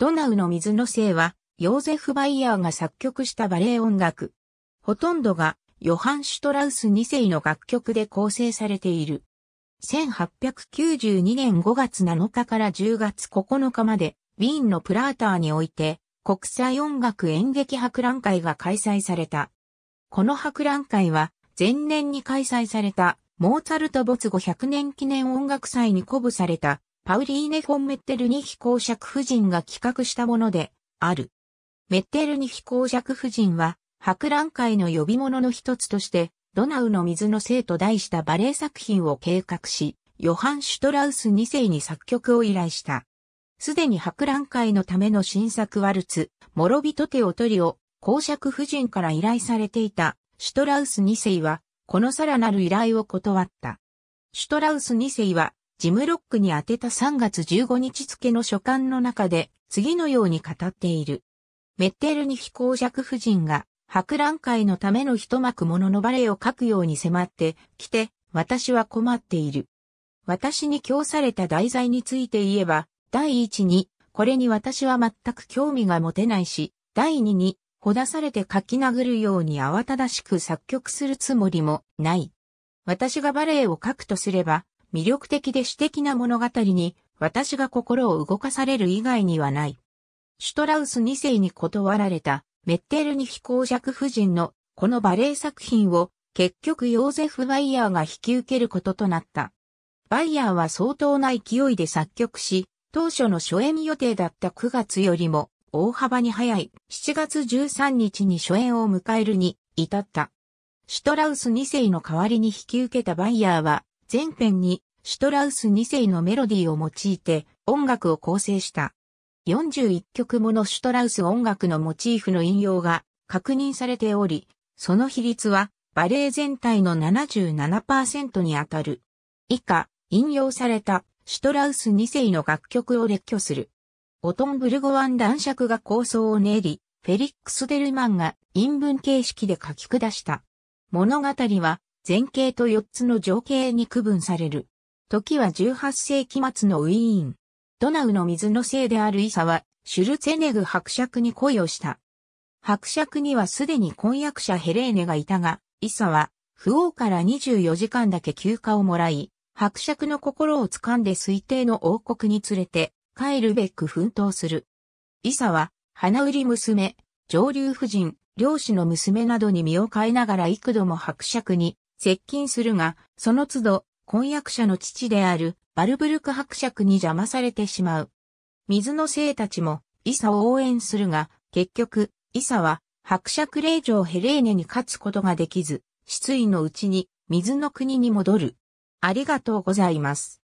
ドナウの水のせいは、ヨーゼフ・バイヤーが作曲したバレエ音楽。ほとんどが、ヨハン・シュトラウス2世の楽曲で構成されている。1892年5月7日から10月9日まで、ウィーンのプラーターにおいて、国際音楽演劇博覧会が開催された。この博覧会は、前年に開催された、モーツァルト没後100年記念音楽祭に鼓舞された、パウリーネ・フォン・メッテルニヒ公爵夫人が企画したものである。メッテルニヒ公爵夫人は、博覧会の呼び物の一つとして、ドナウの水の生と題したバレエ作品を計画し、ヨハン・シュトラウス2世に作曲を依頼した。すでに博覧会のための新作ワルツ、諸人手を取りを公爵夫人から依頼されていたシュトラウス2世は、このさらなる依頼を断った。シュトラウス2世は、ジムロックに当てた3月15日付の書簡の中で次のように語っている。メッテルに非公爵夫人が博覧会のための一幕もののバレエを書くように迫ってきて、私は困っている。私に供された題材について言えば、第一に、これに私は全く興味が持てないし、第二に、ほだされて書き殴るように慌ただしく作曲するつもりもない。私がバレエを書くとすれば、魅力的で詩的な物語に、私が心を動かされる以外にはない。シュトラウス2世に断られた、メッテルニヒ公爵夫人の、このバレエ作品を、結局ヨーゼフ・バイヤーが引き受けることとなった。バイヤーは相当な勢いで作曲し、当初の初演予定だった9月よりも大幅に早い7月13日に初演を迎えるに至った。シュトラウス2世の代わりに引き受けたバイヤーは前編にシュトラウス2世のメロディーを用いて音楽を構成した。41曲ものシュトラウス音楽のモチーフの引用が確認されており、その比率はバレエ全体の77%にあたる。以下、引用されたシュトラウス2世の楽曲を列挙する。オトンブルゴワン男爵が構想を練り、フェリックス・デルマンが陰文形式で書き下した。物語は全景と4つの情景に区分される。時は18世紀末のウィーン。ドナウの水のせいであるイサは、シュルツェネグ伯爵に恋をした。伯爵にはすでに婚約者ヘレーネがいたが、イサは、不王から24時間だけ休暇をもらい、伯爵の心を掴んで推定の王国に連れて、帰るべく奮闘する。イサは、花売り娘、上流夫人、漁師の娘などに身を変えながら幾度も伯爵に接近するが、その都度、婚約者の父であるバルブルク伯爵に邪魔されてしまう。水の生たちもイサを応援するが、結局、イサは伯爵令嬢ヘレーネに勝つことができず、失意のうちに水の国に戻る。ありがとうございます。